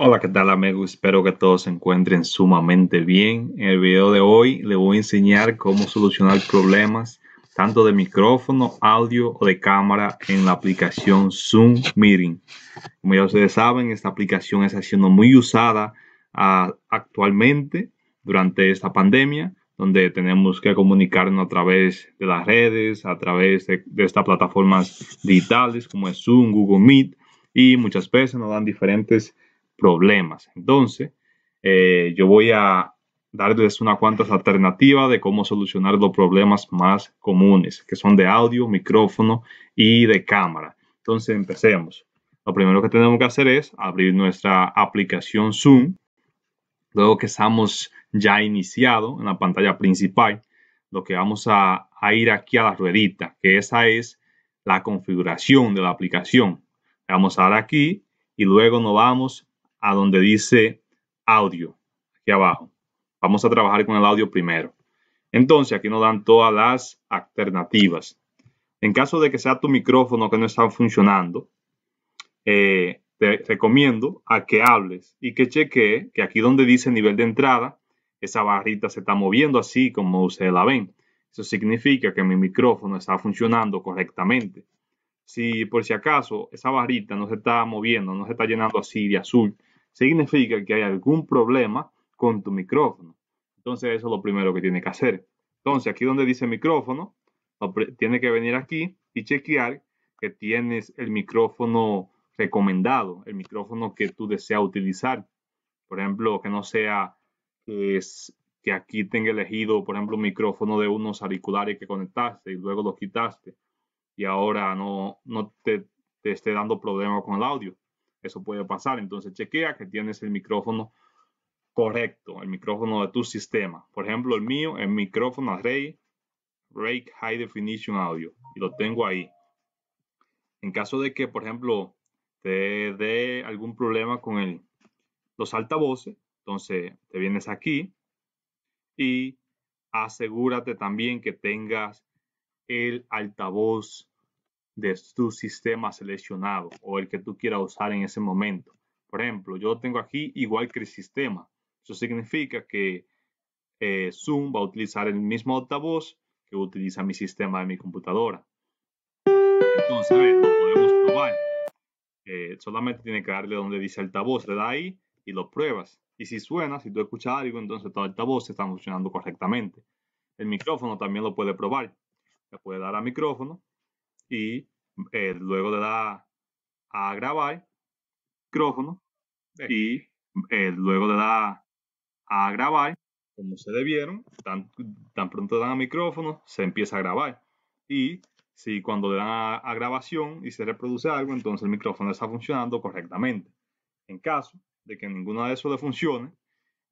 Hola, ¿qué tal amigos? Espero que todos se encuentren sumamente bien. En el video de hoy les voy a enseñar cómo solucionar problemas tanto de micrófono, audio o de cámara en la aplicación Zoom Meeting. Como ya ustedes saben, esta aplicación está siendo muy usada ah, actualmente durante esta pandemia, donde tenemos que comunicarnos a través de las redes, a través de, estas plataformas digitales como es Zoom, Google Meet, y muchas veces nos dan diferentes problemas. Entonces, eh, yo voy a darles unas cuantas alternativas de cómo solucionar los problemas más comunes, que son de audio, micrófono y de cámara. Entonces, empecemos. Lo primero que tenemos que hacer es abrir nuestra aplicación Zoom. Luego que estamos ya iniciado en la pantalla principal, lo que vamos a, ir aquí a la ruedita, que esa es la configuración de la aplicación. Le vamos a dar aquí y luego nos vamos a donde dice audio, aquí abajo. Vamos a trabajar con el audio primero. Entonces, aquí nos dan todas las alternativas. En caso de que sea tu micrófono que no está funcionando, eh, te recomiendo a que hables y que cheque que aquí donde dice nivel de entrada, esa barrita se está moviendo así como ustedes la ven. Eso significa que mi micrófono está funcionando correctamente. Si por si acaso esa barrita no se está moviendo, no se está llenando así de azul, significa que hay algún problema con tu micrófono. Entonces eso es lo primero que tiene que hacer. Entonces aquí donde dice micrófono, tiene que venir aquí y chequear que tienes el micrófono recomendado, el micrófono que tú deseas utilizar. Por ejemplo, que no sea que aquí tenga elegido, por ejemplo, un micrófono de unos auriculares que conectaste y luego lo quitaste y ahora no, no te, te esté dando problemas con el audio. Eso puede pasar. Entonces, chequea que tienes el micrófono correcto, el micrófono de tu sistema. Por ejemplo, el mío el micrófono Ray Ray High Definition Audio, y lo tengo ahí. En caso de que, por ejemplo, te dé algún problema con el, los altavoces, entonces te vienes aquí y asegúrate también que tengas el altavoz de tu sistema seleccionado o el que tú quieras usar en ese momento. Por ejemplo, yo tengo aquí igual que el sistema. Eso significa que eh, Zoom va a utilizar el mismo altavoz que utiliza mi sistema de mi computadora. Entonces, a ver, podemos probar. Eh, solamente tiene que darle donde dice altavoz, le da ahí y lo pruebas. Y si suena, si tú escuchas algo, entonces tu altavoz está funcionando correctamente. El micrófono también lo puede probar. Le puede dar a micrófono y eh, luego le da a grabar micrófono eh. y eh, luego le da a grabar como se debieron, tan, tan pronto dan a micrófono, se empieza a grabar. Y si cuando le dan a, grabación y se reproduce algo, entonces el micrófono está funcionando correctamente. En caso de que ninguna de eso le funcione,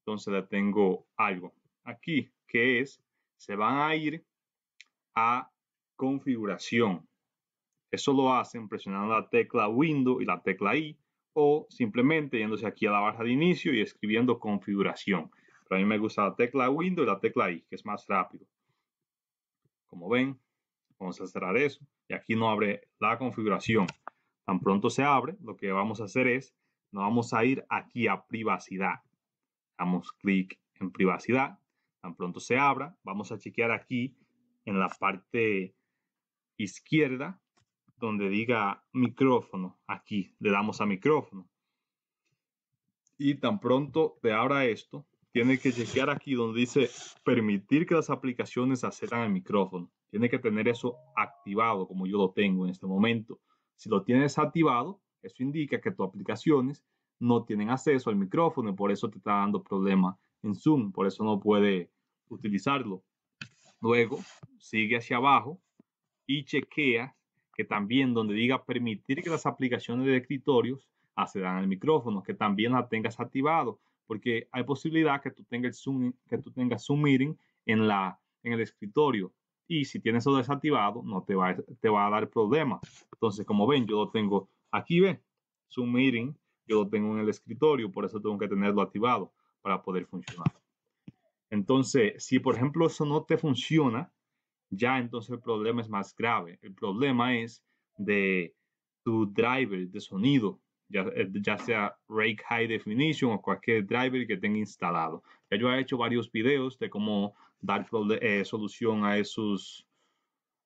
entonces le tengo algo aquí, que es, se van a ir a configuración. Eso lo hacen presionando la tecla Windows y la tecla I o simplemente yéndose aquí a la barra de inicio y escribiendo configuración. Pero a mí me gusta la tecla Windows y la tecla I, que es más rápido. Como ven, vamos a cerrar eso y aquí no abre la configuración. Tan pronto se abre, lo que vamos a hacer es, nos vamos a ir aquí a privacidad. Damos clic en privacidad. Tan pronto se abra, vamos a chequear aquí en la parte izquierda donde diga micrófono, aquí le damos a micrófono. Y tan pronto te abra esto, tiene que chequear aquí donde dice permitir que las aplicaciones accedan al micrófono. Tiene que tener eso activado como yo lo tengo en este momento. Si lo tienes activado, eso indica que tus aplicaciones no tienen acceso al micrófono y por eso te está dando problema en Zoom, por eso no puede utilizarlo. Luego, sigue hacia abajo y chequea que también donde diga permitir que las aplicaciones de escritorios accedan ah, al micrófono, que también la tengas activado, porque hay posibilidad que tú tengas Zoom, que tú tengas Meeting en, la, en el escritorio. Y si tienes eso desactivado, no te va, te va a dar problemas. Entonces, como ven, yo lo tengo aquí, ven, Zoom Meeting, yo lo tengo en el escritorio, por eso tengo que tenerlo activado para poder funcionar. Entonces, si por ejemplo eso no te funciona, ya entonces el problema es más grave. El problema es de tu driver de sonido, ya, eh, sea Rake High Definition o cualquier driver que tenga instalado. yo he hecho varios videos de cómo dar eh, solución a esos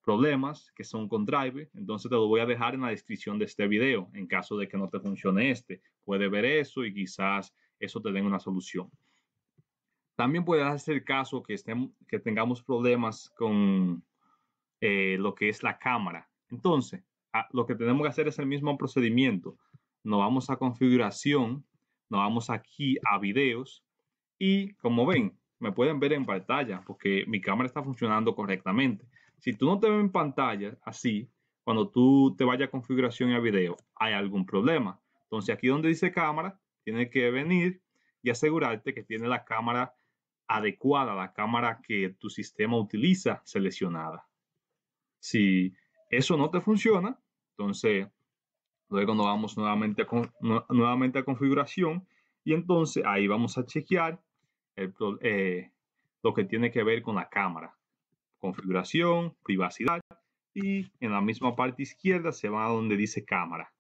problemas que son con driver, entonces te lo voy a dejar en la descripción de este video. En caso de que no te funcione este, puedes ver eso y quizás eso te den una solución. También puede hacer caso que, que tengamos problemas con eh, lo que es la cámara. Entonces, ah, lo que tenemos que hacer es el mismo procedimiento. Nos vamos a configuración, nos vamos aquí a videos y como ven, me pueden ver en pantalla porque mi cámara está funcionando correctamente. Si tú no te ves en pantalla así, cuando tú te vayas a configuración y a video, hay algún problema. Entonces aquí donde dice cámara, tiene que venir y asegurarte que tiene la cámara adecuada la cámara que tu sistema utiliza seleccionada. Si eso no te funciona, entonces luego nos vamos nuevamente a, nuevamente a configuración y entonces ahí vamos a chequear eh, lo que tiene que ver con la cámara. Configuración, privacidad y en la misma parte izquierda se va a donde dice cámara.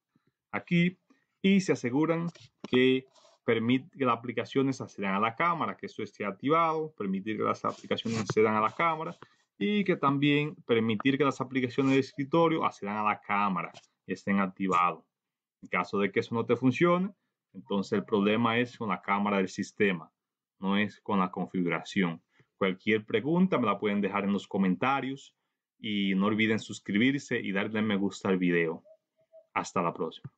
Aquí y se aseguran que permite que las aplicaciones accedan a la cámara, que eso esté activado, permitir que las aplicaciones accedan a la cámara y que también permitir que las aplicaciones de escritorio accedan a la cámara estén activados. En caso de que eso no te funcione, entonces el problema es con la cámara del sistema, no es con la configuración. Cualquier pregunta me la pueden dejar en los comentarios y no olviden suscribirse y darle me gusta al video. Hasta la próxima.